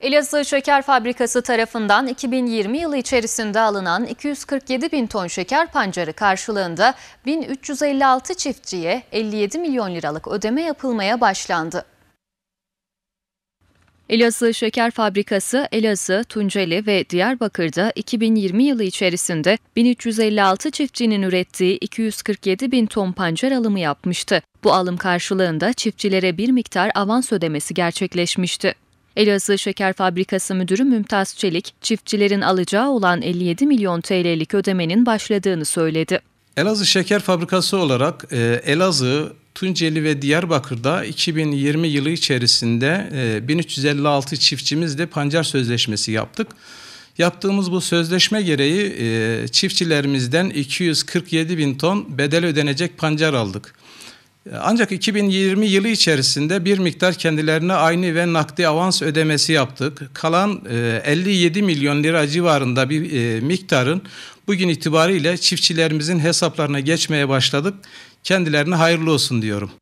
Elazığ Şeker Fabrikası tarafından 2020 yılı içerisinde alınan 247 bin ton şeker pancarı karşılığında 1356 çiftçiye 57 milyon liralık ödeme yapılmaya başlandı. Elazığ Şeker Fabrikası Elazığ, Tunceli ve Diyarbakır'da 2020 yılı içerisinde 1356 çiftçinin ürettiği 247 bin ton pancar alımı yapmıştı. Bu alım karşılığında çiftçilere bir miktar avans ödemesi gerçekleşmişti. Elazığ Şeker Fabrikası Müdürü Mümtaz Çelik, çiftçilerin alacağı olan 57 milyon TL'lik ödemenin başladığını söyledi. Elazığ Şeker Fabrikası olarak e, Elazığ, Tunceli ve Diyarbakır'da 2020 yılı içerisinde 1356 e, çiftçimizle pancar sözleşmesi yaptık. Yaptığımız bu sözleşme gereği e, çiftçilerimizden 247 bin ton bedel ödenecek pancar aldık. E, ancak 2020 yılı içerisinde bir miktar kendilerine aynı ve nakdi avans ödemesi yaptık. Kalan 57 e, milyon lira civarında bir e, miktarın bugün itibariyle çiftçilerimizin hesaplarına geçmeye başladık. Kendilerine hayırlı olsun diyorum.